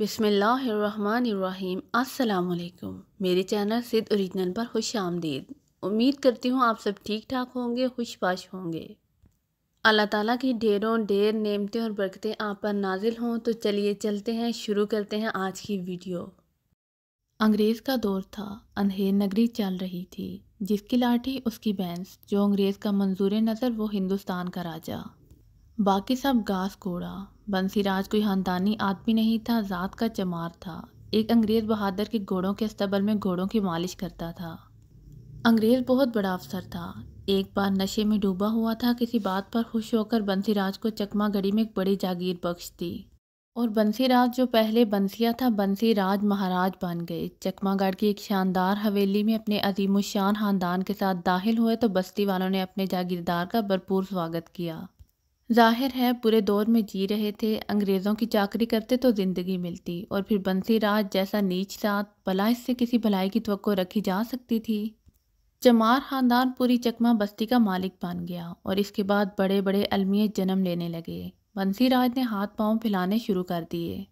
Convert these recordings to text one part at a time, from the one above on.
بسم اللہ الرحمن الرحیم السلام علیکم میری چینل سدھ اوریجنل پر خوش آمدید امید کرتی ہوں آپ سب ٹھیک ٹھاک ہوں گے خوش باش ہوں گے اللہ تعالیٰ کی ڈھیروں ڈھیر نعمتیں اور برکتیں آپ پر نازل ہوں تو چلیے چلتے ہیں شروع کرتے ہیں آج کی ویڈیو انگریز کا دور تھا اندھیر نگری چل رہی تھی جس کی لاٹھی اس کی بینس جو انگریز کا منظور نظر وہ ہندوستان کا راجہ باقی سب گاس کوڑا بنسی راج کوئی خاندانی آدمی نہیں تھا ذات کا چمار تھا ایک انگریز بہادر کے گھوڑوں کے استبل میں گھوڑوں کی مالش کرتا تھا انگریز بہت بڑا افسر تھا ایک بار نشے میں ڈوبا ہوا تھا کسی بات پر خوش ہو کر بنسی راج کو چکما گڑی میں ایک بڑی جاگیر بخش دی اور بنسی راج جو پہلے بنسیا تھا بنسی راج مہاراج بن گئے چکما گڑھ کی ایک شاندار حویلی میں اپنے عظیم الشان خاندان کے ساتھ داخل ہوئے تو بستی والوں نے اپنے جاگیردار کا بھرپور سواگت کیا ظاہر ہے پورے دور میں جی رہے تھے انگریزوں کی چاکری کرتے تو زندگی ملتی اور پھر بنسی راج جیسا نیچ ساتھ بلا اس سے کسی بھلائی کی توقع رکھی جا سکتی تھی چمار خاندان پوری چکمہ بستی کا مالک بن گیا اور اس کے بعد بڑے بڑے المیت جنم لینے لگے بنسی راج نے ہاتھ پاؤں پھیلانے شروع کر دیے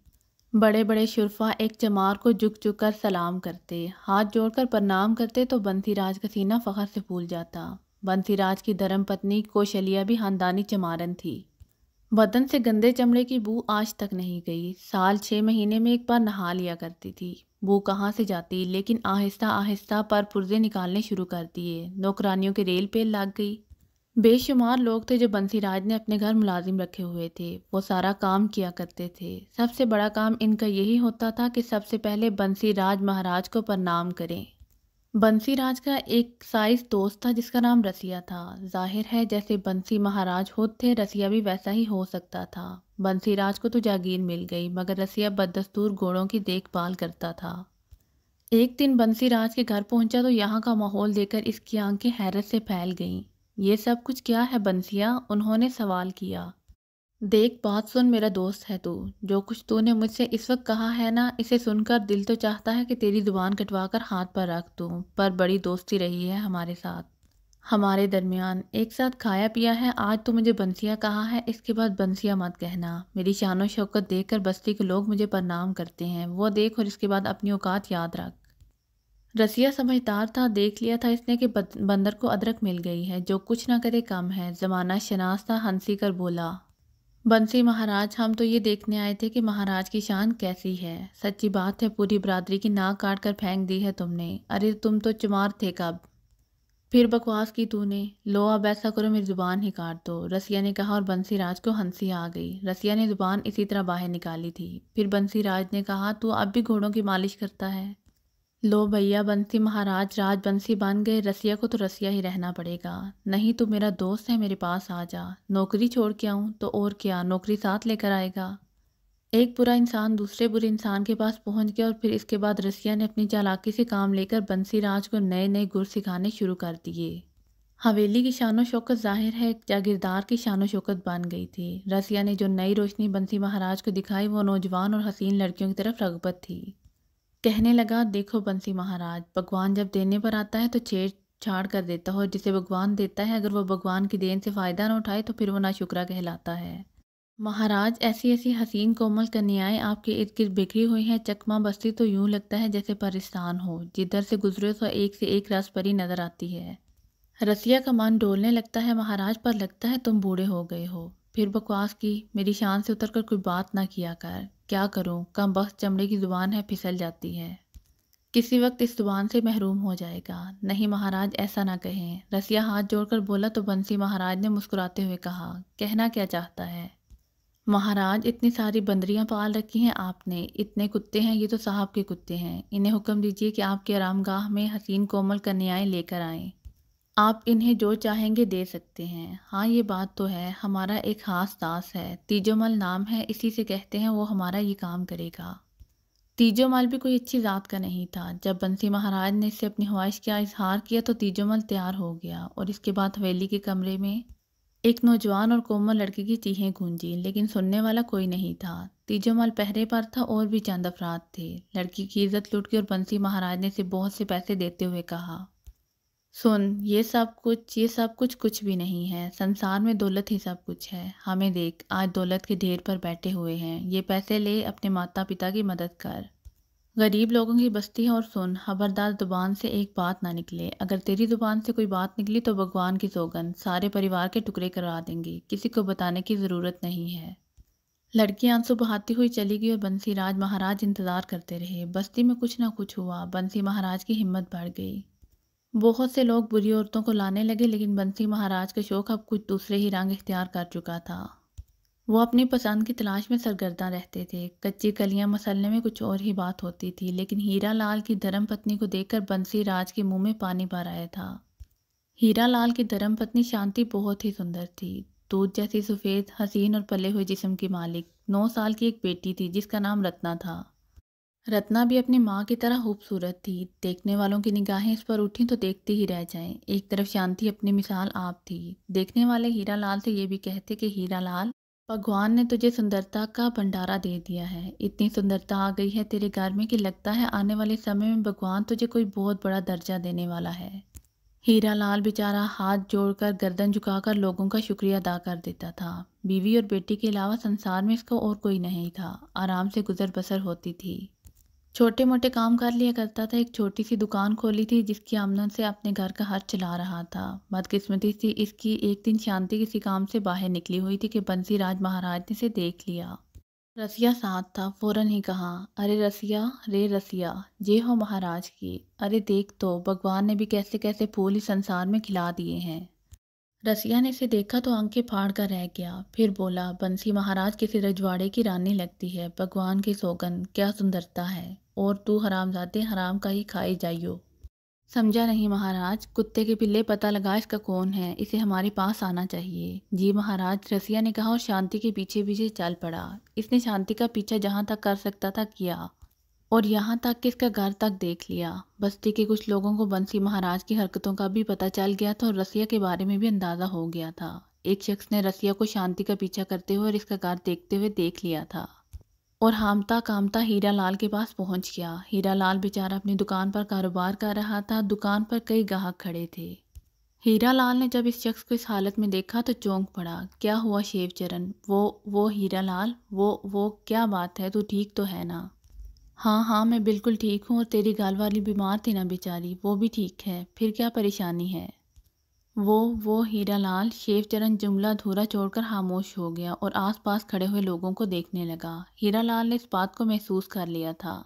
بڑے بڑے شرفہ ایک چمار کو جھک جھک کر سلام کرتے ہاتھ جوڑ کر پرنام کرتے تو بنسی راج کا سینہ فخر سے پھول جاتا بنسی راج کی دھرم پتنی کوشلیا بھی خاندانی چمارن تھی بدن سے گندے چمڑے کی بو آج تک نہیں گئی سال چھ مہینے میں ایک بار نہا لیا کرتی تھی بو کہاں سے جاتی لیکن آہستہ آہستہ پر پرزے نکالنے شروع کر دیے نوکرانیوں کے ریل پیل لگ گئی بے شمار لوگ تھے جو بنسی راج نے اپنے گھر ملازم رکھے ہوئے تھے وہ سارا کام کیا کرتے تھے سب سے بڑا کام ان کا یہی ہوتا تھا کہ سب سے پہلے بنسی راج مہاراج کو پرنام کریں بنسی راج کا ایک سائز دوست تھا جس کا نام رسیہ تھا ظاہر ہے جیسے بنسی مہاراج ہوتے تھے رسیہ بھی ویسا ہی ہو سکتا تھا بنسی راج کو تو جاگیر مل گئی مگر رسیہ بدستور گھوڑوں کی دیکھ بھال کرتا تھا ایک دن بنسی راج کے گھر پہنچا تو یہاں کا ماحول دیکھ کر اس کی آنکھیں حیرت سے پھیل گئیں یہ سب کچھ کیا ہے بنسیا انہوں نے سوال کیا دیکھ بات سن میرا دوست ہے تو جو کچھ تو نے مجھ سے اس وقت کہا ہے نا اسے سن کر دل تو چاہتا ہے کہ تیری زبان کٹوا کر ہاتھ پر رکھ دوں پر بڑی دوستی رہی ہے ہمارے ساتھ ہمارے درمیان ایک ساتھ کھایا پیا ہے آج تو مجھے بنسیا کہا ہے اس کے بعد بنسیا مت کہنا میری شان و شوکت دیکھ کر بستی کے لوگ مجھے پرنام کرتے ہیں وہ دیکھ اور اس کے بعد اپنی اوقات یاد رکھ رسیہ سمجھدار تھا دیکھ لیا تھا اس نے کہ بندر کو ادرک مل گئی ہے جو کچھ نہ کرے کم ہے زمانہ شناس تھا ہنسی کر بولا بنسی مہاراج ہم تو یہ دیکھنے آئے تھے کہ مہاراج کی شان کیسی ہے سچی بات ہے پوری برادری کی ناک کاٹ کر پھینک دی ہے تم نے ارے تم تو چمار تھے کب پھر بکواس کی تو نے لو اب ایسا کرو میری زبان ہی کاٹ دو رسیا نے کہا اور بنسی راج کو ہنسی آ گئی رسیہ نے زبان اسی طرح باہر نکالی تھی پھر بنسی راج نے کہا تو اب بھی گھوڑوں کی مالش کرتا ہے لو بھیا بنسی مہاراج راج بنسی بن گئے رسیہ کو تو رسیہ ہی رہنا پڑے گا نہیں تو میرا دوست ہے میرے پاس آ جا نوکری چھوڑ کے آؤں تو اور کیا نوکری ساتھ لے کر آئے گا ایک برا انسان دوسرے برے انسان کے پاس پہنچ گیا اور پھر اس کے بعد رسیہ نے اپنی چالاکی سے کام لے کر بنسی راج کو نئے نئے گر سکھانے شروع کر دیے حویلی کی شان و شوکت ظاہر ہے جاگردار کی شان و شوکت بن گئی تھی رسیہ نے جو نئی روشنی بنسی مہاراج کو دکھائی وہ نوجوان اور حسین لڑکیوں کی طرف رغبت تھی کہنے لگا دیکھو بنسی مہاراج بھگوان جب دینے پر آتا ہے تو چھیڑ چھاڑ کر دیتا ہو جسے بھگوان دیتا ہے اگر وہ بھگوان کی دین سے فائدہ نہ اٹھائے تو پھر وہ نہ کہلاتا ہے مہاراج ایسی ایسی حسین کومل کرنے آئے آپ کے ارد گرد بکھری ہوئی ہیں چکما بستی تو یوں لگتا ہے جیسے پرستان ہو جدھر سے گزرے سو ایک سے ایک رس پری نظر آتی ہے رسیا کا من ڈولنے لگتا ہے مہاراج پر لگتا ہے تم بوڑھے ہو گئے ہو پھر بکواس کی میری شان سے اتر کر کوئی بات نہ کیا کر کیا کروں کم بخت چمڑے کی زبان ہے پھسل جاتی ہے کسی وقت اس زبان سے محروم ہو جائے گا نہیں مہاراج ایسا نہ کہیں رسیا ہاتھ جوڑ کر بولا تو بنسی مہاراج نے مسکراتے ہوئے کہا کہنا کیا چاہتا ہے مہاراج اتنی ساری بندریاں پال رکھی ہیں آپ نے اتنے کتے ہیں یہ تو صاحب کے کتے ہیں انہیں حکم دیجیے کہ آپ کے آرام گاہ میں حسین کومل کنیائیں لے کر آئیں آپ انہیں جو چاہیں گے دے سکتے ہیں ہاں یہ بات تو ہے ہمارا ایک خاص داس ہے تیجو مل نام ہے اسی سے کہتے ہیں وہ ہمارا یہ کام کرے گا تیجو مل مال بھی کوئی اچھی ذات کا نہیں تھا جب بنسی مہاراج نے اس سے اپنی خواہش کا اظہار کیا تو تیجو مل تیار ہو گیا اور اس کے بعد حویلی کے کمرے میں ایک نوجوان اور کومل لڑکے کی چیہیں گونجی لیکن سننے والا کوئی نہیں تھا تیجو مل مال پہرے پر تھا اور بھی چند افراد تھے لڑکی کی عزت لٹ گئی اور بنسی مہاراج نے اسے بہت سے پیسے دیتے ہوئے کہا سن یہ سب کچھ یہ سب کچھ کچھ بھی نہیں ہے سنسار میں دولت ہی سب کچھ ہے ہمیں دیکھ آج دولت کے ڈھیر پر بیٹھے ہوئے ہیں یہ پیسے لے اپنے ماتا پتا کی مدد کر غریب لوگوں کی بستی ہے اور سن خبردار زبان سے ایک بات نہ نکلے اگر تیری زبان سے کوئی بات نکلی تو بھگوان کی سوگن سارے پریوار کے ٹکڑے کروا دیں گی کسی کو بتانے کی ضرورت نہیں ہے لڑکی آنسو بہاتی ہوئی چلی گئی اور بنسی راج مہاراج انتظار کرتے رہے بستی میں کچھ نہ کچھ ہوا بنسی مہاراج کی ہمت بڑھ گئی بہت سے لوگ بری عورتوں کو لانے لگے لیکن بنسی مہاراج کا شوق اب کچھ دوسرے ہی رنگ اختیار کر چکا تھا وہ اپنی پسند کی تلاش میں سرگرداں رہتے تھے کچی کلیاں مسلنے میں کچھ اور ہی بات ہوتی تھی لیکن ہیرا لال کی دھرم پتنی کو دیکھ کر بنسی راج کے منہ میں پانی بھر آیا تھا ہیرا لال کی دھرم پتنی شانتی بہت ہی سندر تھی دودھ جیسی سفید حسین اور پلے ہوئے جسم کی مالک نو سال کی ایک بیٹی تھی جس کا نام رتنا تھا رتنا بھی اپنی ماں کی طرح خوبصورت تھی دیکھنے والوں کی نگاہیں اس پر اٹھیں تو دیکھتی ہی رہ جائیں ایک طرف شانتی اپنی مثال آپ تھی دیکھنے والے ہیرا لال سے یہ بھی کہتے کہ ہیرا لال بھگوان نے تجھے سندرتا کا بھنڈارا دے دیا ہے اتنی سندرتا آ گئی ہے تیرے گھر میں کہ لگتا ہے آنے والے سمے میں بھگوان تجھے کوئی بہت بڑا درجہ دینے والا ہے ہیرا لال بیچارہ ہاتھ جوڑ کر گردن جھکا کر لوگوں کا شکریہ ادا کر دیتا تھا بیوی اور بیٹی کے علاوہ سنسار میں اس کو اور کوئی نہیں تھا آرام سے گزر بسر ہوتی تھی چھوٹے موٹے کام کر لیا کرتا تھا ایک چھوٹی سی دکان کھولی تھی جس کی آمدن سے اپنے گھر کا ہر چلا رہا تھا بد قسمتی تھی اس کی ایک دن شانتی کسی کام سے باہر نکلی ہوئی تھی کہ بنسی راج مہاراج نے اسے دیکھ لیا رسیا ساتھ تھا فوراً ہی کہا ارے رسیا رے رسیا یہ ہو مہاراج کی ارے دیکھ تو بھگوان نے بھی کیسے کیسے پھول اس سنسار میں کھلا دیے ہیں رسیا نے اسے دیکھا تو آنکھیں پھاڑ کر رہ گیا پھر بولا بنسی مہاراج کسی رجواڑے کی رانی لگتی ہے بھگوان کی سوگن کیا سندرتا ہے اور تو حرام جاتے حرام کا ہی کھائی جائیو سمجھا نہیں مہاراج کتے کے پلے پتہ لگا اس کا کون ہے اسے ہمارے پاس آنا چاہیے جی مہاراج رسیا نے کہا اور شانتی کے پیچھے پیچھے چل پڑا اس نے شانتی کا پیچھا جہاں تک کر سکتا تھا کیا اور یہاں تک کہ اس کا گھر تک دیکھ لیا بستی کے کچھ لوگوں کو بنسی مہاراج کی حرکتوں کا بھی پتہ چل گیا تھا اور رسیہ کے بارے میں بھی اندازہ ہو گیا تھا ایک شخص نے رسیا کو شانتی کا پیچھا کرتے ہوئے اور اس کا گھر دیکھتے ہوئے دیکھ لیا تھا اور ہامتا کامتا ہیرا لال کے پاس پہنچ گیا ہیرا لال بیچارہ اپنی دکان پر کاروبار کر رہا تھا دکان پر کئی گاہک کھڑے تھے ہیرا لال نے جب اس شخص کو اس حالت میں دیکھا تو چونک پڑا کیا ہوا شیو چرن وہ وہ ہیرا لال وہ وہ کیا بات ہے تو ٹھیک تو ہے نا ہاں ہاں میں بالکل ٹھیک ہوں اور تیری گال والی بیمار تھی نا بیچاری وہ بھی ٹھیک ہے پھر کیا پریشانی ہے وہ وہ ہیرا لال شیو چرن جملہ دھورا چھوڑ کر خاموش ہو گیا اور آس پاس کھڑے ہوئے لوگوں کو دیکھنے لگا ہیرا لال نے اس بات کو محسوس کر لیا تھا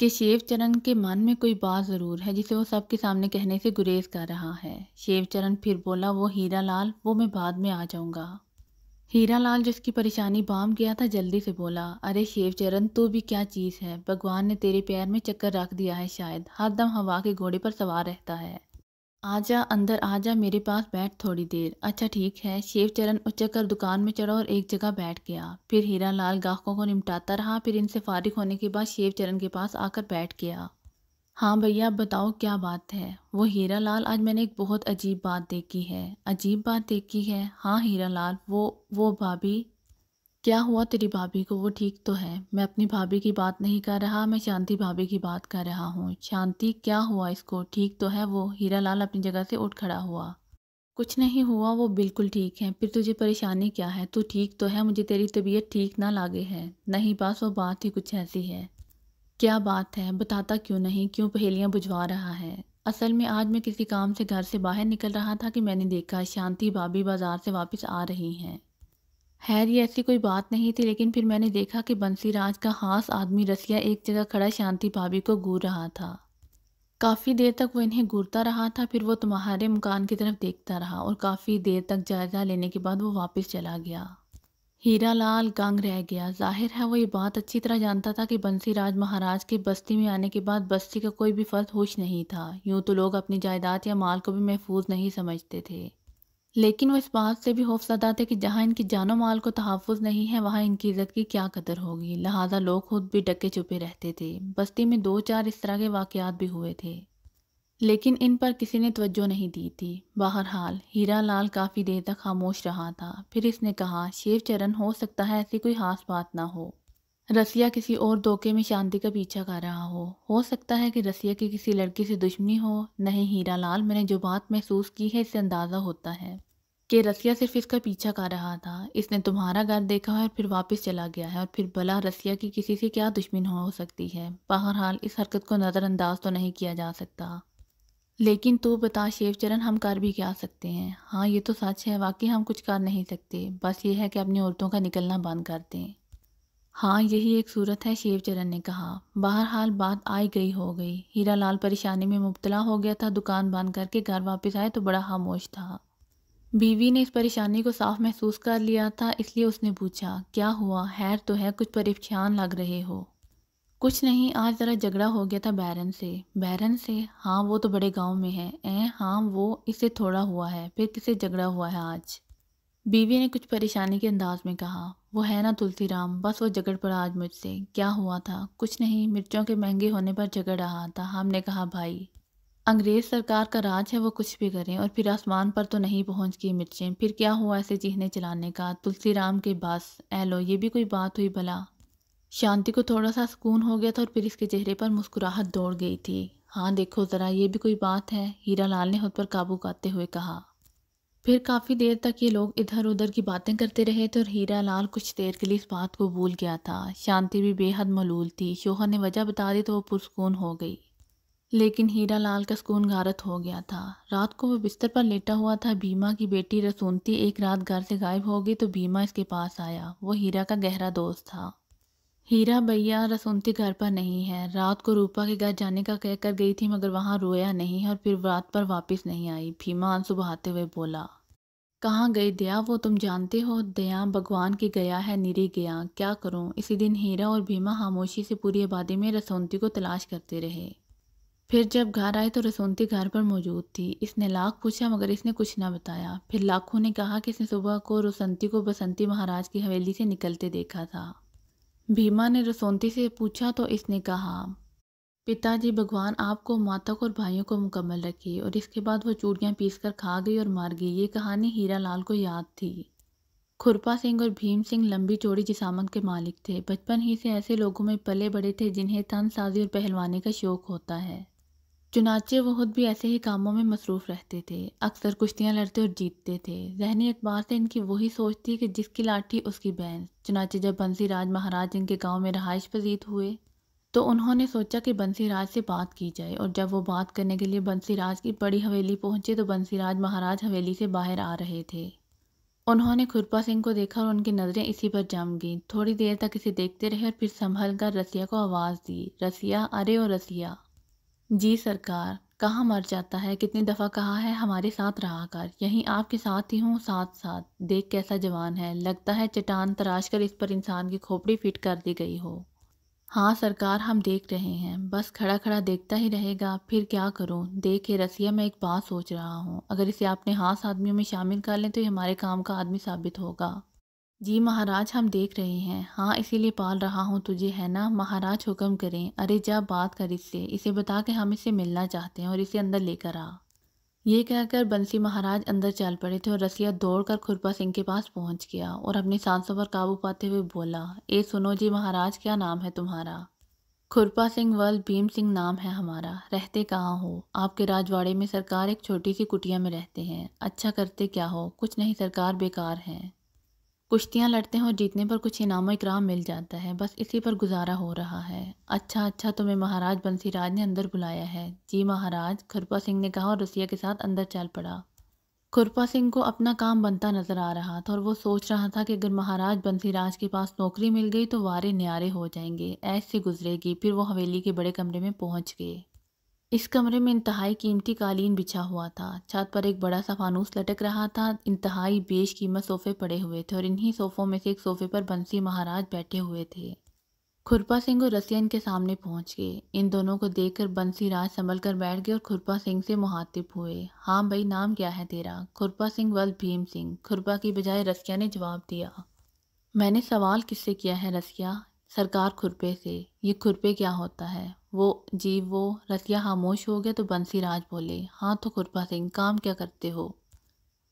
کہ شیو چرن کے من میں کوئی بات ضرور ہے جسے وہ سب کے سامنے کہنے سے گریز کر رہا ہے شیو چرن پھر بولا وہ ہیرا لال وہ میں بعد میں آ جاؤں گا ہیرا لال جس کی پریشانی بام گیا تھا جلدی سے بولا ارے شیو چرن تو بھی کیا چیز ہے بھگوان نے تیرے پیر میں چکر رکھ دیا ہے شاید دم ہوا کے گھوڑے پر سوار رہتا ہے آجا اندر آجا میرے پاس بیٹھ تھوڑی دیر اچھا ٹھیک ہے شیو چرن اچھا کر دکان میں چڑھا اور ایک جگہ بیٹھ گیا پھر ہیرا لال گاہکوں کو نمٹاتا رہا پھر ان سے فارغ ہونے کے بعد شیو چرن کے پاس آ کر بیٹھ گیا ہاں بھیا بتاؤ کیا بات ہے وہ ہیرا لال آج میں نے ایک بہت عجیب بات دیکھی ہے عجیب بات دیکھی ہے ہاں ہیرا لال وہ وہ بھابھی کیا ہوا تیری بھابھی کو وہ ٹھیک تو ہے میں اپنی بھابھی کی بات نہیں کر رہا میں شانتی بھابھی کی بات کر رہا ہوں شانتی کیا ہوا اس کو ٹھیک تو ہے وہ ہیرا لال اپنی جگہ سے اٹھ کھڑا ہوا کچھ نہیں ہوا وہ بالکل ٹھیک ہے پھر تجھے پریشانی کیا ہے تو ٹھیک تو ہے مجھے تیری طبیعت ٹھیک نہ لگے ہے نہیں بس وہ بات ہی کچھ ایسی ہے کیا بات ہے بتاتا کیوں نہیں کیوں پہلیاں بجھوا رہا ہے اصل میں آج میں کسی کام سے گھر سے باہر نکل رہا تھا کہ میں نے دیکھا شانتی بھابھی بازار سے واپس آ رہی ہیں یہ ایسی کوئی بات نہیں تھی لیکن پھر میں نے دیکھا کہ بنسی راج کا خاص آدمی رسیہ ایک جگہ کھڑا شانتی بھابھی کو گور رہا تھا کافی دیر تک وہ انہیں گورتا رہا تھا پھر وہ تمہارے مکان کی طرف دیکھتا رہا اور کافی دیر تک جائزہ لینے کے بعد وہ واپس چلا گیا ہیرا لال گنگ رہ گیا ظاہر ہے وہ یہ بات اچھی طرح جانتا تھا کہ بنسی راج مہاراج کے بستی میں آنے کے بعد بستی کا کوئی بھی فرد ہوش نہیں تھا یوں تو لوگ اپنی جائیداد یا مال کو بھی محفوظ نہیں سمجھتے تھے لیکن وہ اس بات سے بھی خوف زدہ تھے کہ جہاں ان کی جان و مال کو تحفظ نہیں ہے وہاں ان کی عزت کی کیا قدر ہوگی لہٰذا لوگ خود بھی ڈکے چھپے رہتے تھے بستی میں دو چار اس طرح کے واقعات بھی ہوئے تھے لیکن ان پر کسی نے توجہ نہیں دی تھی بہرحال ہیرا لال کافی دیر تک خاموش رہا تھا پھر اس نے کہا شیو چرن ہو سکتا ہے ایسی کوئی خاص بات نہ ہو رسیا کسی اور دھوکے میں شانتی کا پیچھا کر رہا ہو ہو سکتا ہے کہ رسیہ کی کسی لڑکی سے دشمنی ہو نہیں ہیرا لال میں نے جو بات محسوس کی ہے اس سے اندازہ ہوتا ہے کہ رسیہ صرف اس کا پیچھا کر رہا تھا اس نے تمہارا گھر دیکھا ہے اور پھر واپس چلا گیا ہے اور پھر بلا رسیہ کی کسی سے کیا دشمن ہو سکتی ہے بہرحال اس حرکت کو نظر انداز تو نہیں کیا جا سکتا لیکن تو بتا شیو چرن ہم کر بھی کیا سکتے ہیں ہاں یہ تو سچ ہے واقعی ہم کچھ کر نہیں سکتے بس یہ ہے کہ اپنی عورتوں کا نکلنا بند کر دیں ہاں یہی ایک صورت ہے شیو چرن نے کہا بہرحال بات آئی گئی ہو گئی ہیرا لال پریشانی میں مبتلا ہو گیا تھا دکان بند کر کے گھر واپس آئے تو بڑا خاموش تھا بیوی نے اس پریشانی کو صاف محسوس کر لیا تھا اس لیے اس نے پوچھا کیا ہوا حیر تو ہے کچھ پریشان لگ رہے ہو کچھ نہیں آج ذرا جھگڑا ہو گیا تھا بیرن سے بیرن سے ہاں وہ تو بڑے گاؤں میں ہے اے ہاں وہ اس سے تھوڑا ہوا ہے پھر کسے جھگڑا ہوا ہے آج بیوی نے کچھ پریشانی کے انداز میں کہا وہ ہے نا تلسی رام بس وہ جگڑ پڑا آج مجھ سے کیا ہوا تھا کچھ نہیں مرچوں کے مہنگے ہونے پر جھگڑ رہا تھا ہم نے کہا بھائی انگریز سرکار کا راج ہے وہ کچھ بھی کریں اور پھر آسمان پر تو نہیں پہنچ گئی مرچیں پھر کیا ہوا ایسے چیخنے چلانے کا تلسی رام کے باس اہلو یہ بھی کوئی بات ہوئی بھلا شانتی کو تھوڑا سا سکون ہو گیا تھا اور پھر اس کے چہرے پر مسکراہٹ دوڑ گئی تھی ہاں دیکھو ذرا یہ بھی کوئی بات ہے ہیرا لال نے خود پر قابو کرتے ہوئے کہا پھر کافی دیر تک یہ لوگ ادھر ادھر کی باتیں کرتے رہے تھے اور ہیرا لال کچھ دیر کے لیے اس بات کو بھول گیا تھا شانتی بھی بے حد ملول تھی شوہر نے وجہ بتا دی تو وہ پرسکون ہو گئی لیکن ہیرا لال کا سکون غارت ہو گیا تھا رات کو وہ بستر پر لیٹا ہوا تھا بھیما کی بیٹی رسونتی ایک رات گھر سے غائب ہو گئی تو بھیما اس کے پاس آیا وہ ہیرا کا گہرا دوست تھا ہیرا بھیا رسونتی گھر پر نہیں ہے رات کو روپا کے گھر جانے کا کہہ کر گئی تھی مگر وہاں رویا نہیں اور پھر رات پر واپس نہیں آئی بھیما بہاتے ہوئے بولا کہاں گئی دیا وہ تم جانتے ہو دیا بھگوان کی گیا ہے نیری گیا کیا کروں اسی دن ہیرا اور بھیما خاموشی سے پوری آبادی میں رسونتی کو تلاش کرتے رہے پھر جب گھر آئے تو رسونتی گھر پر موجود تھی اس نے لاکھ پوچھا مگر اس نے کچھ نہ بتایا پھر لاکھوں نے کہا کہ اس نے صبح کو رسنتی کو بسنتی مہاراج کی حویلی سے نکلتے دیکھا تھا بھیما نے رسونتی سے پوچھا تو اس نے کہا پتا جی بھگوان آپ کو ماتک اور بھائیوں کو مکمل رکھے اور اس کے بعد وہ چوڑیاں پیس کر کھا گئی اور مار گئی یہ کہانی ہیرا لال کو یاد تھی کھرپا سنگھ اور بھیم سنگھ لمبی چوڑی جسامت کے مالک تھے بچپن ہی سے ایسے لوگوں میں پلے بڑے تھے جنہیں تن سازی اور پہلوانے کا شوق ہوتا ہے چنانچہ وہ خود بھی ایسے ہی کاموں میں مصروف رہتے تھے اکثر کشتیاں لڑتے اور جیتتے تھے ذہنی اعتبار سے ان کی وہی سوچ تھی کہ جس کی لاٹھی اس کی بینس چنانچہ جب بنسی راج مہاراج ان کے گاؤں میں رہائش پذیر ہوئے تو انہوں نے سوچا کہ بنسی راج سے بات کی جائے اور جب وہ بات کرنے کے لیے بنسی راج کی بڑی حویلی پہنچے تو بنسی راج مہاراج حویلی سے باہر آ رہے تھے انہوں نے کھرپا سنگھ کو دیکھا اور ان کی نظریں اسی پر جم گئیں تھوڑی دیر تک اسے دیکھتے رہے اور پھر سنبھل کر رسیہ کو آواز دی رسیہ ارے اور رسیہ جی سرکار کہاں مر جاتا ہے کتنی دفعہ کہا ہے ہمارے ساتھ رہا کر یہیں آپ کے ساتھ ہی ہوں ساتھ ساتھ دیکھ کیسا جوان ہے لگتا ہے چٹان تراش کر اس پر انسان کی کھوپڑی فٹ کر دی گئی ہو ہاں سرکار ہم دیکھ رہے ہیں بس کھڑا کھڑا دیکھتا ہی رہے گا پھر کیا کروں دیکھے رسیہ میں ایک بات سوچ رہا ہوں اگر اسے اپنے ہاس آدمیوں میں شامل کر لیں تو یہ ہمارے کام کا آدمی ثابت ہوگا جی مہاراج ہم دیکھ رہے ہیں ہاں اسی لیے پال رہا ہوں تجھے ہے نا مہاراج حکم کریں ارے جا بات کر اس سے اسے بتا کہ ہم اسے ملنا چاہتے ہیں اور اسے اندر لے کر آ یہ کہہ کر بنسی مہاراج اندر چل پڑے تھے اور رسیہ دوڑ کر کھرپا سنگھ کے پاس پہنچ گیا اور اپنی سانسوں پر قابو پاتے ہوئے بولا اے سنو جی مہاراج کیا نام ہے تمہارا کھرپا سنگھ ول بھیم سنگھ نام ہے ہمارا رہتے کہاں ہو آپ کے راجواڑے میں سرکار ایک چھوٹی سی کٹیا میں رہتے ہیں اچھا کرتے کیا ہو کچھ نہیں سرکار بیکار ہیں کشتیاں لڑتے ہیں اور جیتنے پر کچھ انعام و اکرام مل جاتا ہے بس اسی پر گزارا ہو رہا ہے اچھا اچھا تمہیں مہاراج بنسی راج نے اندر بلایا ہے جی مہاراج کھرپا سنگھ نے کہا اور رسیہ کے ساتھ اندر چل پڑا کھرپا سنگھ کو اپنا کام بنتا نظر آ رہا تھا اور وہ سوچ رہا تھا کہ اگر مہاراج بنسی راج کے پاس نوکری مل گئی تو وارے نیارے ہو جائیں گے ایسے گزرے گی پھر وہ حویلی کے بڑے کمرے میں پہنچ گئے اس کمرے میں انتہائی قیمتی قالین بچھا ہوا تھا چھت پر ایک بڑا سا فانوس لٹک رہا تھا انتہائی بیش قیمت صوفے پڑے ہوئے تھے اور انہی صوفوں میں سے ایک صوفے پر بنسی مہاراج بیٹھے ہوئے تھے کھرپا سنگھ اور رسیہ ان کے سامنے پہنچ گئے ان دونوں کو دیکھ کر بنسی راج سنبھل کر بیٹھ گئے اور کھرپا سنگھ سے محاطب ہوئے ہاں بھائی نام کیا ہے تیرا کھرپا سنگھ ول بھیم سنگھ کھرپا کی بجائے رسیہ نے جواب دیا میں نے سوال کس سے کیا ہے رسیہ سرکار کھرپے سے یہ کھرپے کیا ہوتا ہے وہ جی وہ رسیا خاموش ہو گیا تو بنسی راج بولے ہاں تو کھرپا سنگھ کام کیا کرتے ہو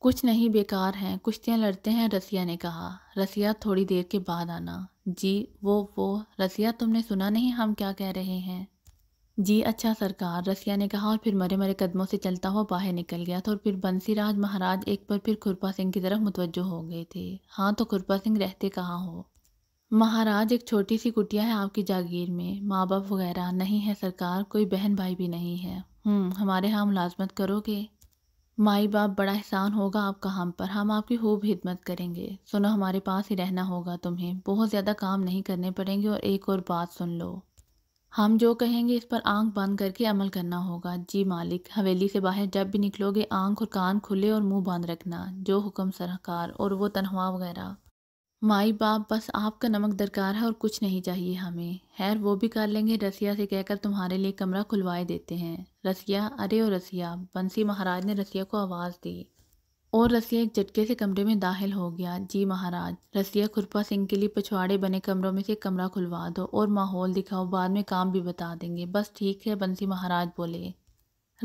کچھ نہیں بیکار ہیں کشتیاں لڑتے ہیں رسیہ نے کہا رسیا تھوڑی دیر کے بعد آنا جی وہ وہ رسیا تم نے سنا نہیں ہم کیا کہہ رہے ہیں جی اچھا سرکار رسیہ نے کہا اور پھر مرے مرے قدموں سے چلتا ہوا باہر نکل گیا تھا اور پھر بنسی راج مہاراج ایک بار پھر کھرپا سنگھ کی طرف متوجہ ہو گئے تھے ہاں تو کھرپا سنگھ رہتے کہاں ہو مہاراج ایک چھوٹی سی کٹیا ہے آپ کی جاگیر میں ماں باپ وغیرہ نہیں ہے سرکار کوئی بہن بھائی بھی نہیں ہے ہم ہمارے ہاں ملازمت کرو گے مائی باپ بڑا احسان ہوگا آپ کا ہم پر ہم آپ کی خوب خدمت کریں گے سنو ہمارے پاس ہی رہنا ہوگا تمہیں بہت زیادہ کام نہیں کرنے پڑیں گے اور ایک اور بات سن لو ہم جو کہیں گے اس پر آنکھ بند کر کے عمل کرنا ہوگا جی مالک حویلی سے باہر جب بھی نکلو گے آنکھ اور کان کھلے اور منہ بند رکھنا جو حکم سرکار اور وہ تنہا وغیرہ مائی باپ بس آپ کا نمک درکار ہے اور کچھ نہیں چاہیے ہمیں خیر وہ بھی کر لیں گے رسیا سے کہہ کر تمہارے لیے کمرہ کھلوائے دیتے ہیں رسیہ ارے او رسیہ بنسی مہاراج نے رسیہ کو آواز دی اور رسیہ ایک جھٹکے سے کمرے میں داخل ہو گیا جی مہاراج رسیہ کھرپا سنگھ کے لیے پچھواڑے بنے کمروں میں سے کمرہ کھلوا دو اور ماحول دکھاؤ بعد میں کام بھی بتا دیں گے بس ٹھیک ہے بنسی مہاراج بولے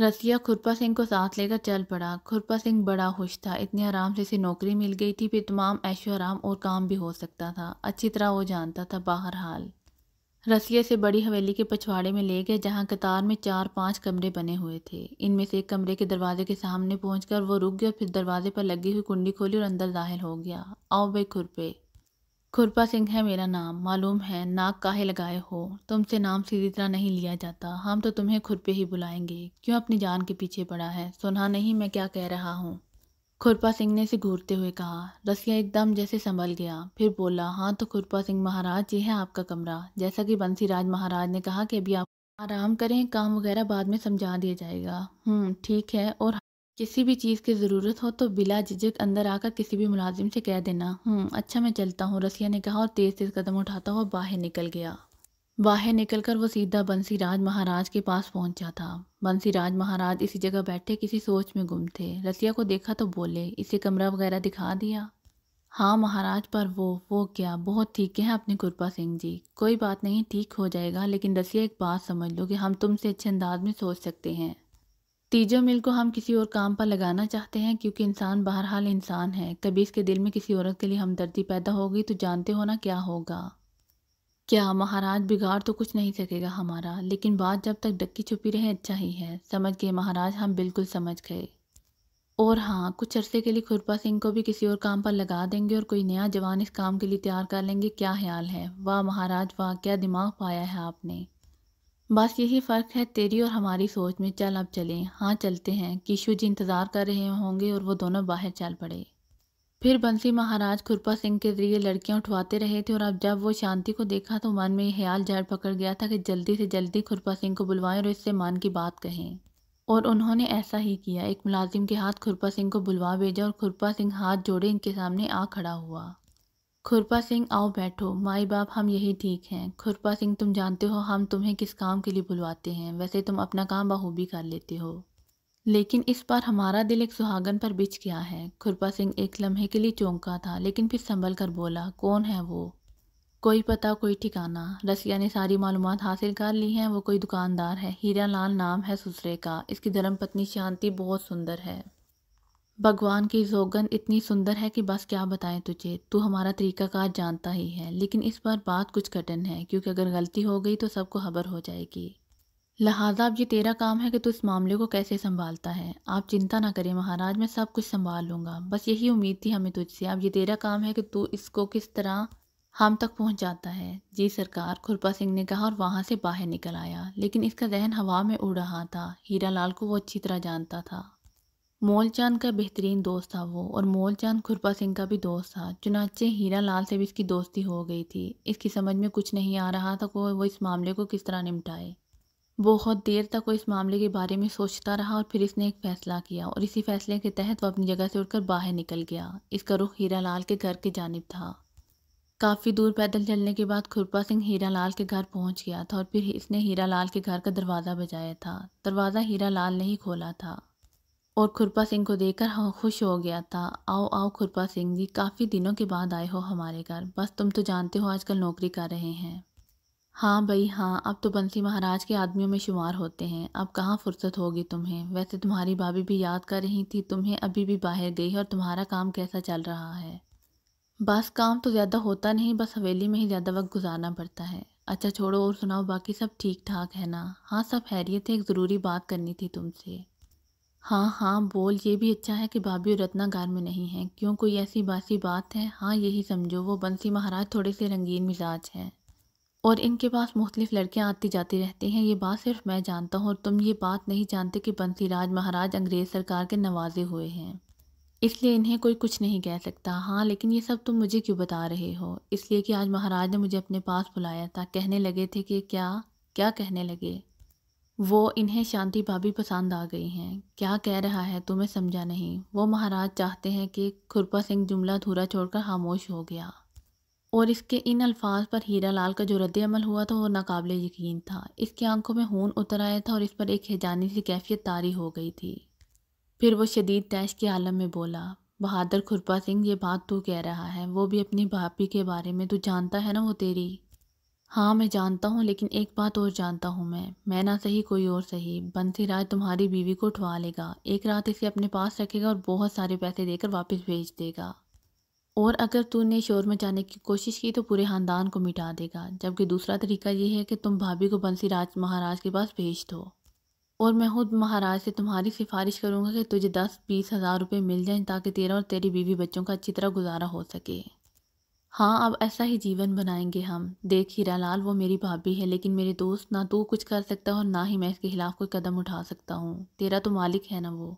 رسیہ کھرپا سنگھ کو ساتھ لے کر چل پڑا کھرپا سنگھ بڑا خوش تھا اتنے آرام سے اسے نوکری مل گئی تھی پھر تمام و آرام اور کام بھی ہو سکتا تھا اچھی طرح وہ جانتا تھا باہر حال سے بڑی حویلی کے پچھواڑے میں لے گئے جہاں قطار میں چار پانچ کمرے بنے ہوئے تھے ان میں سے ایک کمرے کے دروازے کے سامنے پہنچ کر وہ رک گیا پھر دروازے پر لگی ہوئی کنڈی کھولی اور اندر ظاہر ہو گیا آؤ بھائی کھرپے کھرپا سنگھ ہے میرا نام معلوم ہے ناک کاہے لگائے ہو تم سے نام سیدھی طرح نہیں لیا جاتا ہم تو تمہیں کھرپے ہی بلائیں گے کیوں اپنی جان کے پیچھے پڑا ہے سنا نہیں میں کیا کہہ رہا ہوں کھرپا سنگھ نے اسے گھورتے ہوئے کہا رسیا ایک دم جیسے سنبھل گیا پھر بولا ہاں تو کھرپا سنگھ مہاراج یہ ہے آپ کا کمرہ جیسا کہ بنسی راج مہاراج نے کہا کہ ابھی آپ آرام کریں کام وغیرہ بعد میں سمجھا دیا جائے گا ہوں ٹھیک ہے اور کسی بھی چیز کی ضرورت ہو تو بلا جھجک اندر آ کر کسی بھی ملازم سے کہہ دینا ہوں اچھا میں چلتا ہوں رسیہ نے کہا اور تیز تیز قدم اٹھاتا ہوا باہر نکل گیا باہر نکل کر وہ سیدھا بنسی راج مہاراج کے پاس پہنچا تھا بنسی راج مہاراج اسی جگہ بیٹھے کسی سوچ میں گم تھے رسیا کو دیکھا تو بولے اسے کمرہ وغیرہ دکھا دیا ہاں مہاراج پر وہ وہ کیا بہت ٹھیک ہیں اپنے کرپا سنگھ جی کوئی بات نہیں ٹھیک ہو جائے گا لیکن رسیہ ایک بات سمجھ لو کہ ہم تم سے اچھے انداز میں سوچ سکتے ہیں تیجا مل کو ہم کسی اور کام پر لگانا چاہتے ہیں کیونکہ انسان بہرحال انسان ہے کبھی اس کے دل میں کسی عورت کے لیے ہمدردی پیدا ہوگی تو جانتے ہونا کیا ہوگا کیا مہاراج بگاڑ تو کچھ نہیں سکے گا ہمارا لیکن بات جب تک ڈکی چھپی رہے اچھا ہی ہے سمجھ گئے مہاراج ہم بالکل سمجھ گئے اور ہاں کچھ عرصے کے لیے کھرپا سنگھ کو بھی کسی اور کام پر لگا دیں گے اور کوئی نیا جوان اس کام کے لیے تیار کر لیں گے کیا خیال ہے واہ مہاراج واہ کیا دماغ پایا ہے آپ نے بس یہی فرق ہے تیری اور ہماری سوچ میں چل اب چلیں ہاں چلتے ہیں کیشو جی انتظار کر رہے ہوں گے اور وہ دونوں باہر چل پڑے پھر بنسی مہاراج کھرپا سنگھ کے ذریعے لڑکیاں اٹھواتے رہے تھے اور اب جب وہ شانتی کو دیکھا تو من میں یہ خیال جڑ پکڑ گیا تھا کہ جلدی سے جلدی کھرپا سنگھ کو بلوائیں اور اس سے من کی بات کہیں اور انہوں نے ایسا ہی کیا ایک ملازم کے ہاتھ کھرپا سنگھ کو بلوا بھیجا اور کھرپا سنگھ ہاتھ جوڑے ان کے سامنے آ کھڑا ہوا کھرپا سنگھ آؤ بیٹھو مائی باپ ہم یہی ٹھیک ہیں کھرپا سنگھ تم جانتے ہو ہم تمہیں کس کام کے لیے بلواتے ہیں ویسے تم اپنا کام بہوبی کر لیتے ہو لیکن اس بار ہمارا دل ایک سہاگن پر بچ گیا ہے کھرپا سنگھ ایک لمحے کے لیے چونکا تھا لیکن پھر سنبھل کر بولا کون ہے وہ کوئی پتہ کوئی ٹھکانہ رسیہ نے ساری معلومات حاصل کر لی ہیں وہ کوئی دکاندار ہے ہیرا لال نام ہے سسرے کا اس کی دھرم پتنی شانتی بہت سندر ہے بھگوان کی زوگن اتنی سندر ہے کہ بس کیا بتائیں تجھے تو ہمارا طریقہ کار جانتا ہی ہے لیکن اس بار بات کچھ کٹن ہے کیونکہ اگر غلطی ہو گئی تو سب کو خبر ہو جائے گی لہٰذا اب یہ تیرا کام ہے کہ تو اس معاملے کو کیسے سنبھالتا ہے آپ چنتا نہ کریں مہاراج میں سب کچھ سنبھال لوں گا بس یہی امید تھی ہمیں تجھ سے اب یہ تیرا کام ہے کہ تو اس کو کس طرح ہم تک پہنچاتا ہے جی سرکار کھرپا سنگھ نے کہا اور وہاں سے باہر نکل آیا لیکن اس کا ذہن ہوا میں اڑ رہا تھا ہیرا لال کو وہ اچھی طرح جانتا تھا مول چاند کا بہترین دوست تھا وہ اور مول چاند کھرپا سنگھ کا بھی دوست تھا چنانچہ ہیرا لال سے بھی اس کی دوستی ہو گئی تھی اس کی سمجھ میں کچھ نہیں آ رہا تھا کہ وہ اس معاملے کو کس طرح نمٹائے وہ بہت دیر تک وہ اس معاملے کے بارے میں سوچتا رہا اور پھر اس نے ایک فیصلہ کیا اور اسی فیصلے کے تحت وہ اپنی جگہ سے اٹھ کر باہر نکل گیا اس کا رخ ہیرا لال کے گھر کی جانب تھا کافی دور پیدل چلنے کے بعد کھرپا سنگھ ہیرا لال کے گھر پہنچ گیا تھا اور پھر اس نے ہیرا لال کے گھر کا دروازہ بجایا تھا دروازہ ہیرا لال نے ہی کھولا تھا اور کھرپا سنگھ کو دیکھ کر ہاں، خوش ہو گیا تھا آؤ آؤ کھرپا سنگھ جی کافی دنوں کے بعد آئے ہو ہمارے گھر بس تم تو جانتے ہو آج کل نوکری کر رہے ہیں ہاں بھائی ہاں اب تو بنسی مہاراج کے آدمیوں میں شمار ہوتے ہیں اب کہاں فرصت ہوگی تمہیں ویسے تمہاری بھابھی بھی یاد کر رہی تھی تمہیں ابھی بھی باہر گئی اور تمہارا کام کیسا چل رہا ہے بس کام تو زیادہ ہوتا نہیں بس حویلی میں ہی زیادہ وقت گزارنا پڑتا ہے اچھا چھوڑو اور سناؤ باقی سب ٹھیک ٹھاک ہے نا ہاں سب حیریت ہے ایک ضروری بات کرنی تھی تم سے ہاں ہاں بول یہ بھی اچھا ہے کہ بابی اور گھر میں نہیں ہیں کیوں کوئی ایسی باسی بات ہے ہاں یہی سمجھو وہ بنسی مہاراج تھوڑے سے رنگین مزاج ہے اور ان کے پاس مختلف لڑکیاں آتی جاتی رہتی ہیں یہ بات صرف میں جانتا ہوں اور تم یہ بات نہیں جانتے کہ بنسی راج مہاراج انگریز سرکار کے نوازے ہوئے ہیں اس لیے انہیں کوئی کچھ نہیں کہہ سکتا ہاں لیکن یہ سب تم مجھے کیوں بتا رہے ہو اس لیے کہ آج مہاراج نے مجھے اپنے پاس بلایا تھا کہنے لگے تھے کہ کیا کیا کہنے لگے وہ انہیں شانتی بھابھی پسند آ گئی ہیں کیا کہہ رہا ہے تمہیں سمجھا نہیں وہ مہاراج چاہتے ہیں کہ کھرپا سنگھ جملہ دھورا چھوڑ کر خاموش ہو گیا اور اس کے ان الفاظ پر ہیرا لال کا جو رد عمل ہوا تھا وہ ناقابل یقین تھا اس کی آنکھوں میں ہون اتر آیا تھا اور اس پر ایک ہیجانی سی کیفیت طاری ہو گئی تھی پھر وہ شدید تیش کے عالم میں بولا بہادر کھرپا سنگھ یہ بات تو کہہ رہا ہے وہ بھی اپنی بھابھی کے بارے میں تو جانتا ہے نا وہ تیری ہاں میں جانتا ہوں لیکن ایک بات اور جانتا ہوں میں میں نہ صحیح کوئی اور صحیح بنسی راج تمہاری بیوی کو اٹھوا لے گا ایک رات اسے اپنے پاس رکھے گا اور بہت سارے پیسے دے کر واپس بھیج دے گا اور اگر تو نے شور میں جانے کی کوشش کی تو پورے خاندان کو مٹا دے گا جبکہ دوسرا طریقہ یہ ہے کہ تم بھابھی کو بنسی راج مہاراج کے پاس بھیج دو اور میں خود مہاراج سے تمہاری سفارش کروں گا کہ تجھے دس بیس ہزار روپے مل جائیں تاکہ تیرا اور تیری بیوی بچوں کا اچھی طرح گزارا ہو سکے ہاں اب ایسا ہی جیون بنائیں گے ہم دیکھ ہیرا لال وہ میری بھابھی ہے لیکن میرے دوست نہ تو کچھ کر سکتا ہو اور نہ ہی میں اس کے خلاف کوئی قدم اٹھا سکتا ہوں تیرا تو مالک ہے نا وہ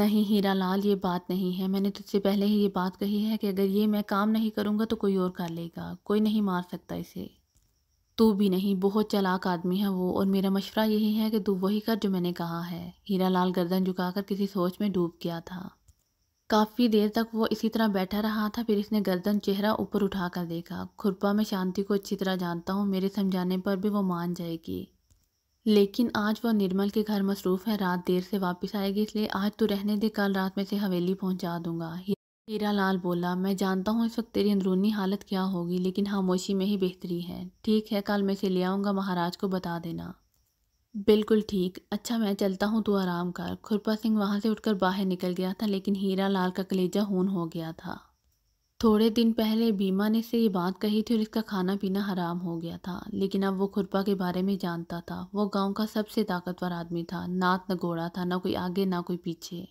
نہیں ہیرا لال یہ بات نہیں ہے میں نے تجھ سے پہلے ہی یہ بات کہی ہے کہ اگر یہ میں کام نہیں کروں گا تو کوئی اور کر لے گا کوئی نہیں مار سکتا اسے تو بھی نہیں بہت چلاک آدمی ہے وہ اور میرا مشورہ یہی ہے کہ تو وہی کر جو میں نے کہا ہے ہیرا لال گردن جھکا کر کسی سوچ میں ڈوب گیا تھا کافی دیر تک وہ اسی طرح بیٹھا رہا تھا پھر اس نے گردن چہرہ اوپر اٹھا کر دیکھا کھرپا میں شانتی کو اچھی طرح جانتا ہوں میرے سمجھانے پر بھی وہ مان جائے گی لیکن آج وہ نرمل کے گھر مصروف ہے رات دیر سے واپس آئے گی اس لیے آج تو رہنے دے کل رات میں سے حویلی پہنچا دوں گا ہیرا لال بولا میں جانتا ہوں اس وقت تیری اندرونی حالت کیا ہوگی لیکن خاموشی میں ہی بہتری ہے ٹھیک ہے کل میں سے لے آؤں گا مہاراج کو بتا دینا بالکل ٹھیک اچھا میں چلتا ہوں تو آرام کر کھرپا سنگھ وہاں سے اٹھ کر باہر نکل گیا تھا لیکن ہیرا لال کا کلیجہ ہون ہو گیا تھا تھوڑے دن پہلے بیما نے سے یہ بات کہی تھی اور اس کا کھانا پینا حرام ہو گیا تھا لیکن اب وہ کھرپا کے بارے میں جانتا تھا وہ گاؤں کا سب سے طاقتور آدمی تھا نعت نہ گوڑا تھا نہ کوئی آگے نہ کوئی پیچھے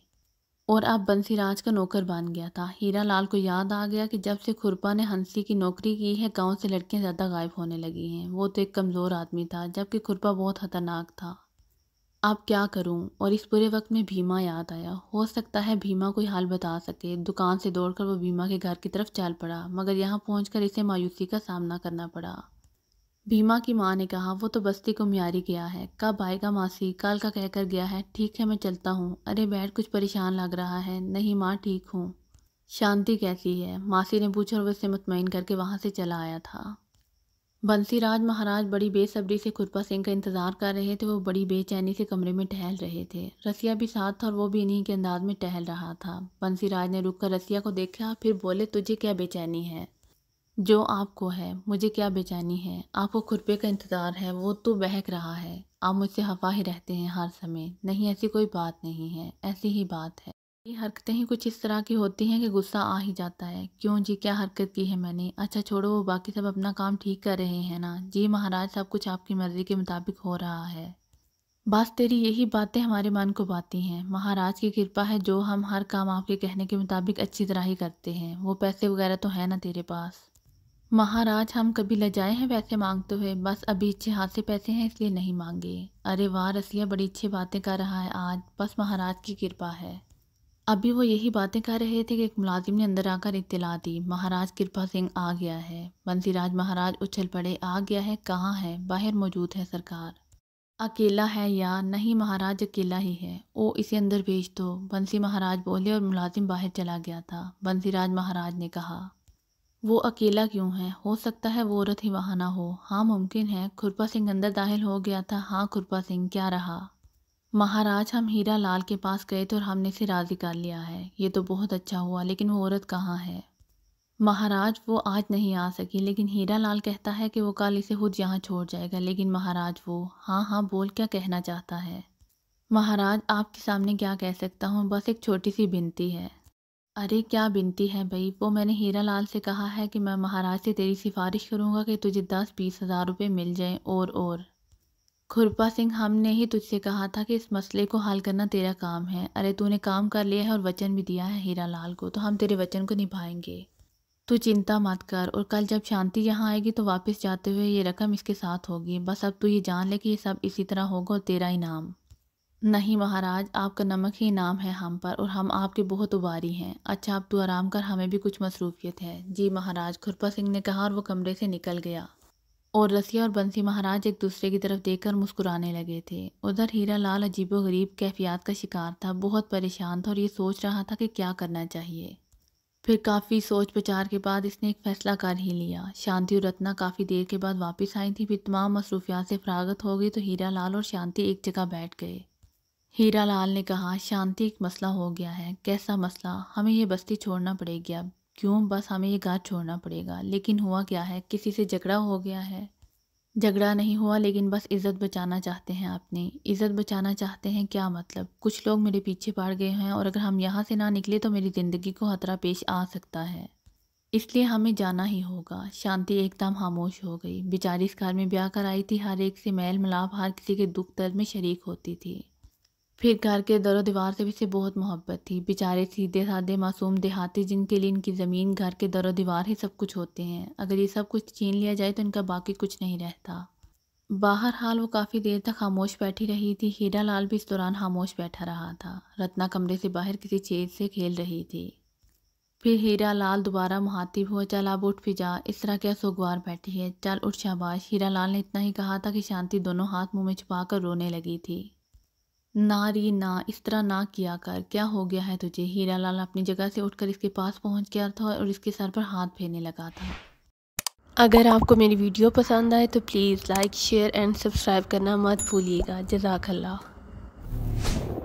اور اب بنسی راج کا نوکر بن گیا تھا ہیرا لال کو یاد آ گیا کہ جب سے کھرپا نے ہنسی کی نوکری کی ہے گاؤں سے لڑکیاں زیادہ غائب ہونے لگی ہیں وہ تو ایک کمزور آدمی تھا جبکہ خورپا کھرپا بہت خطرناک تھا اب کیا کروں اور اس برے وقت میں بھیما یاد آیا ہو سکتا ہے بھیما کوئی حال بتا سکے دکان سے دوڑ کر وہ بھیما کے گھر کی طرف چال پڑا مگر یہاں پہنچ کر اسے مایوسی کا سامنا کرنا پڑا بھیما کی ماں نے کہا وہ تو بستی کو میاری گیا ہے کب آئے گا ماسی کال کا کہہ کر گیا ہے ٹھیک ہے میں چلتا ہوں ارے بیٹھ کچھ پریشان لگ رہا ہے نہیں ماں ٹھیک ہوں شانتی کیسی ہے ماسی نے پوچھا اور وہ اسے مطمئن کر کے وہاں سے چلا آیا تھا بنسی راج مہاراج بڑی بے صبری سے کھرپا سنگھ کا انتظار کر رہے تھے وہ بڑی بے چینی سے کمرے میں ٹہل رہے تھے رسیہ بھی ساتھ تھا اور وہ بھی انہیں کے انداز میں ٹہل رہا تھا بنسی راج نے رک کر رسیہ کو دیکھا پھر بولے تجھے کیا بے چینی ہے جو آپ کو ہے مجھے کیا بیچانی ہے آپ کو کھرپے کا انتظار ہے وہ تو بہک رہا ہے آپ مجھ سے ہوا ہی رہتے ہیں ہر سمے نہیں ایسی کوئی بات نہیں ہے ایسی ہی بات ہے یہ حرکتیں ہی کچھ اس طرح کی ہوتی ہیں کہ غصہ آ ہی جاتا ہے کیوں جی کیا حرکت کی ہے میں نے اچھا چھوڑو وہ باقی سب اپنا کام ٹھیک کر رہے ہیں نا جی مہاراج سب کچھ آپ کی مرضی کے مطابق ہو رہا ہے بس تیری یہی باتیں ہمارے من کو باتی ہیں مہاراج کی کرپا ہے جو ہم ہر کام آپ کے کہنے کے مطابق اچھی طرح ہی کرتے ہیں وہ پیسے وغیرہ تو ہیں نا تیرے پاس مہاراج ہم کبھی لجائے ہیں پیسے مانگتے ہوئے بس ابھی اچھے ہاتھ سے پیسے ہیں اس لیے نہیں مانگے ارے واہ رسیہ بڑی اچھی باتیں کر رہا ہے آج بس مہاراج کی کرپا ہے ابھی وہ یہی باتیں کر رہے تھے کہ ایک ملازم نے اندر آ کر اطلاع دی مہاراج کرپا سنگھ آ گیا ہے بنسی راج مہاراج اچھل پڑے آ گیا ہے کہاں ہے باہر موجود ہے سرکار اکیلا ہے یا نہیں مہاراج اکیلا ہی ہے او اسے اندر بھیج دو بنسی مہاراج بولے اور ملازم باہر چلا گیا تھا بنسی راج مہاراج نے کہا وہ اکیلا کیوں ہے ہو سکتا ہے وہ عورت ہی وہاں نہ ہو ہاں ممکن ہے کھرپا سنگھ اندر داخل ہو گیا تھا ہاں کھرپا سنگھ کیا رہا مہاراج ہم ہیرا لال کے پاس گئے تھے اور ہم نے اسے راضی کر لیا ہے یہ تو بہت اچھا ہوا لیکن وہ عورت کہاں ہے مہاراج وہ آج نہیں آ سکی لیکن ہیرا لال کہتا ہے کہ وہ کل اسے خود یہاں چھوڑ جائے گا لیکن مہاراج وہ ہاں ہاں بول کیا کہنا چاہتا ہے مہاراج آپ کے سامنے کیا کہہ سکتا ہوں بس ایک چھوٹی سی بنتی ہے ارے کیا بنتی ہے بھائی وہ میں نے ہیرا لال سے کہا ہے کہ میں مہاراج سے تیری سفارش کروں گا کہ تجھے دس بیس ہزار روپے مل جائیں اور اور کھرپا سنگھ ہم نے ہی تجھ سے کہا تھا کہ اس مسئلے کو حل کرنا تیرا کام ہے ارے تو نے کام کر لیا ہے اور وچن بھی دیا ہے ہیرا لال کو تو ہم تیرے وچن کو نبھائیں گے تو چنتا مت کر اور کل جب شانتی یہاں آئے گی تو واپس جاتے ہوئے یہ رقم اس کے ساتھ ہوگی بس اب تو یہ جان لے کہ یہ سب اسی طرح ہوگا اور تیرا انعام نہیں مہاراج آپ کا نمک ہی نام ہے ہم پر اور ہم آپ کے بہت اباری ہیں اچھا اب تو آرام کر ہمیں بھی کچھ مصروفیت ہے جی مہاراج کھرپا سنگھ نے کہا اور وہ کمرے سے نکل گیا اور رسیہ اور بنسی مہاراج ایک دوسرے کی طرف دیکھ کر مسکرانے لگے تھے ادھر ہیرا لال عجیب و غریب کیفیات کا شکار تھا بہت پریشان تھا اور یہ سوچ رہا تھا کہ کیا کرنا چاہیے پھر کافی سوچ بچار کے بعد اس نے ایک فیصلہ کر ہی لیا شانتی اور رتنا کافی دیر کے بعد واپس آئی تھی پھر تمام مصروفیات سے فراغت ہو گئی تو ہیرا لال اور شانتی ایک جگہ بیٹھ گئے ہیرا لال نے کہا شانتی ایک مسئلہ ہو گیا ہے کیسا مسئلہ ہمیں یہ بستی چھوڑنا پڑے گی اب کیوں بس ہمیں یہ گھر چھوڑنا پڑے گا لیکن ہوا کیا ہے کسی سے جھگڑا ہو گیا ہے جھگڑا نہیں ہوا لیکن بس عزت بچانا چاہتے ہیں آپ نے عزت بچانا چاہتے ہیں کیا مطلب کچھ لوگ میرے پیچھے پڑ گئے ہیں اور اگر ہم یہاں سے نہ نکلے تو میری زندگی کو خطرہ پیش آ سکتا ہے اس لیے ہمیں جانا ہی ہوگا شانتی ایک دم خاموش ہو گئی بیچاری اس گھر میں بیاہ کر آئی تھی ہر ایک سے میل ملاپ ہر کسی کے دکھ درد میں شریک ہوتی تھی پھر گھر کے در و دیوار سے بھی اسے بہت محبت تھی بیچارے سیدھے سادھے معصوم دیہاتی جن کے لیے ان کی زمین گھر کے در و دیوار ہی سب کچھ ہوتے ہیں اگر یہ سب کچھ چھین لیا جائے تو ان کا باقی کچھ نہیں رہتا باہر حال وہ کافی دیر تک خاموش بیٹھی رہی تھی ہیرا لال بھی اس دوران خاموش بیٹھا رہا تھا رتنا کمرے سے باہر کسی چیز سے کھیل رہی تھی پھر ہیرا لال دوبارہ محاتی ہوا چل اب اٹھ بھی جا اس طرح کیا سوگوار بیٹھی ہے چل اٹھ شاباش ہیرا لال نے اتنا ہی کہا تھا کہ شانتی دونوں ہاتھ منہ میں چھپا کر رونے لگی تھی ناری نہ اس طرح نہ کیا کر کیا ہو گیا ہے تجھے ہیرا لال اپنی جگہ سے اٹھ کر اس کے پاس پہنچ گیا تھا اور اس کے سر پر ہاتھ پھیرنے لگا تھا اگر آپ کو میری ویڈیو پسند آئے تو please like share and subscribe کرنا مت بھولیے گا جزاک اللہ